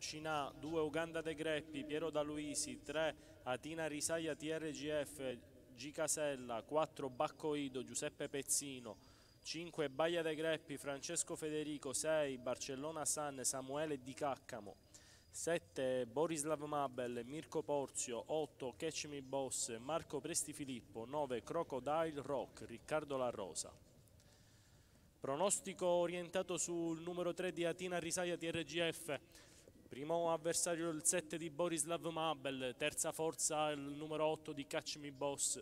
Cinà, 2 Uganda De Greppi, Piero Daluisi, 3 Atina Risaia TRGF, G Casella, 4 Bacco Ido, Giuseppe Pezzino, 5 Baia De Greppi, Francesco Federico, 6 Barcellona San, Samuele Di Caccamo, 7 Borislav Mabel, Mirko Porzio, 8 Catch Me Boss, Marco Presti Filippo, 9 Crocodile Rock, Riccardo La Rosa. Pronostico orientato sul numero 3 di Atina Risaia TRGF, primo avversario il 7 di Borislav Mabel, terza forza il numero 8 di Catch Me Boss.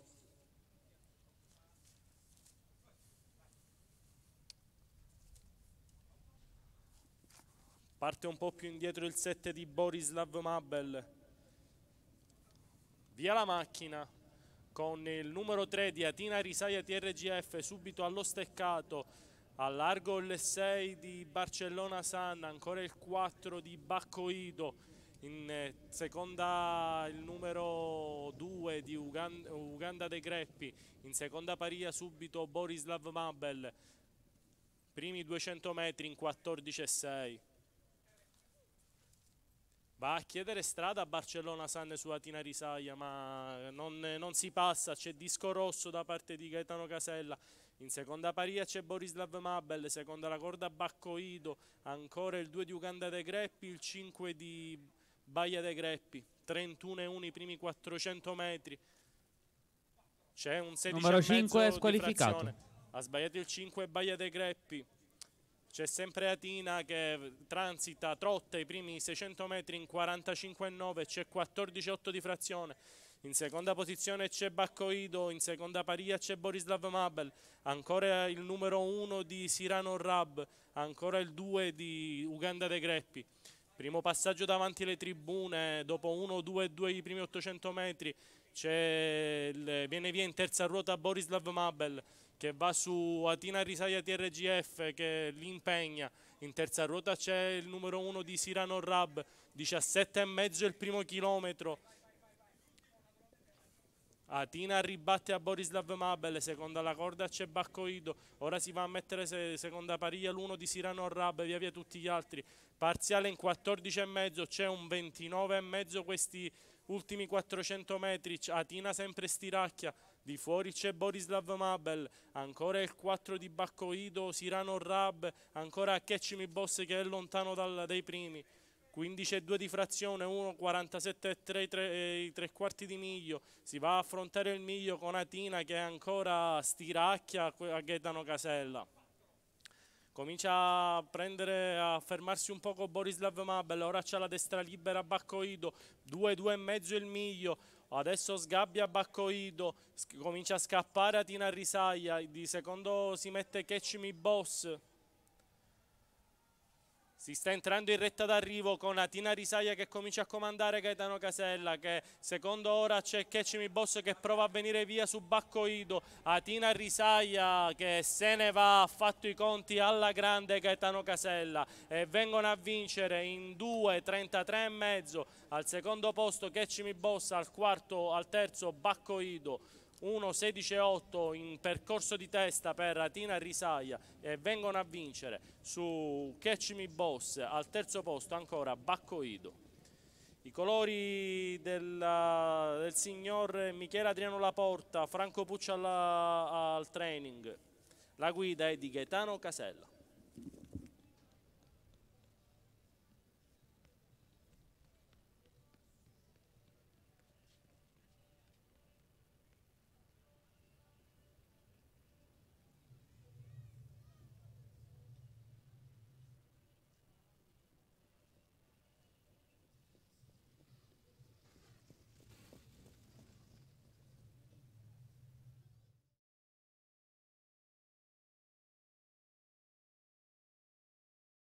Parte un po' più indietro il 7 di Borislav Mabel. Via la macchina con il numero 3 di Atina Risaia TRGF subito allo steccato al largo il 6 di Barcellona Sanna, ancora il 4 di Baccoido, in eh, seconda il numero 2 di Uganda, Uganda De Greppi, in seconda paria subito Borislav Mabel, primi 200 metri in 14 e 6. Va a chiedere strada a Barcellona Sanne sulla Tina Risaia, ma non, non si passa, c'è disco rosso da parte di Gaetano Casella in seconda paria c'è Borislav Mabel, seconda la corda Baccoido, ancora il 2 di Uganda De Greppi, il 5 di Baia De Greppi, 31 e 1 i primi 400 metri. C'è un 16 Numero 5 è squalificato. Ha sbagliato il 5 Baia De Greppi. C'è sempre Atina che transita trotta i primi 600 metri in 45,9, c'è 14,8 di frazione in seconda posizione c'è Baccoido, in seconda paria c'è Borislav Mabel, ancora il numero 1 di Sirano Rab, ancora il 2 di Uganda De Greppi. Primo passaggio davanti alle tribune, dopo 1, 2, 2 i primi 800 metri, il, viene via in terza ruota Borislav Mabel che va su Atina Risaia TRGF che l'impegna. In terza ruota c'è il numero 1 di Sirano Rab, 17 e mezzo il primo chilometro. Atina ribatte a Borislav Mabel, seconda la corda c'è Baccoido, ora si va a mettere se, seconda pariglia l'uno di Sirano Arrab, via via tutti gli altri, parziale in 14,5, c'è un 29,5 questi ultimi 400 metri, Atina sempre stiracchia, di fuori c'è Borislav Mabel, ancora il 4 di Baccoido, Sirano Rab, ancora Catch Ketchimi Boss che è lontano dal, dai primi. 15 e 2 di frazione, 1,47,3 tre, eh, i tre quarti di miglio, si va a affrontare il miglio con Atina che è ancora stiracchia a Gaetano Casella. Comincia a prendere, a fermarsi un poco Borislav Mabel, ora c'è la destra libera Baccoido, 2,2,5 il miglio, adesso sgabbia Baccoido, comincia a scappare Atina Risaia, di secondo si mette Catch Me Boss, si sta entrando in retta d'arrivo con Atina Risaia che comincia a comandare Gaetano Casella che secondo ora c'è Kecimi Boss che prova a venire via su Bacco Ido. Atina Risaia che se ne va, ha fatto i conti alla grande Gaetano Casella e vengono a vincere in 2, e mezzo. Al secondo posto Kecimi Boss, al quarto, al terzo Baccoido. 1-16-8 in percorso di testa per Atina Risaia e eh, vengono a vincere su Catch Me Boss al terzo posto ancora Bacco Ido. I colori della, del signor Michele Adriano Laporta, Franco Puccia alla, al training, la guida è di Gaetano Casella.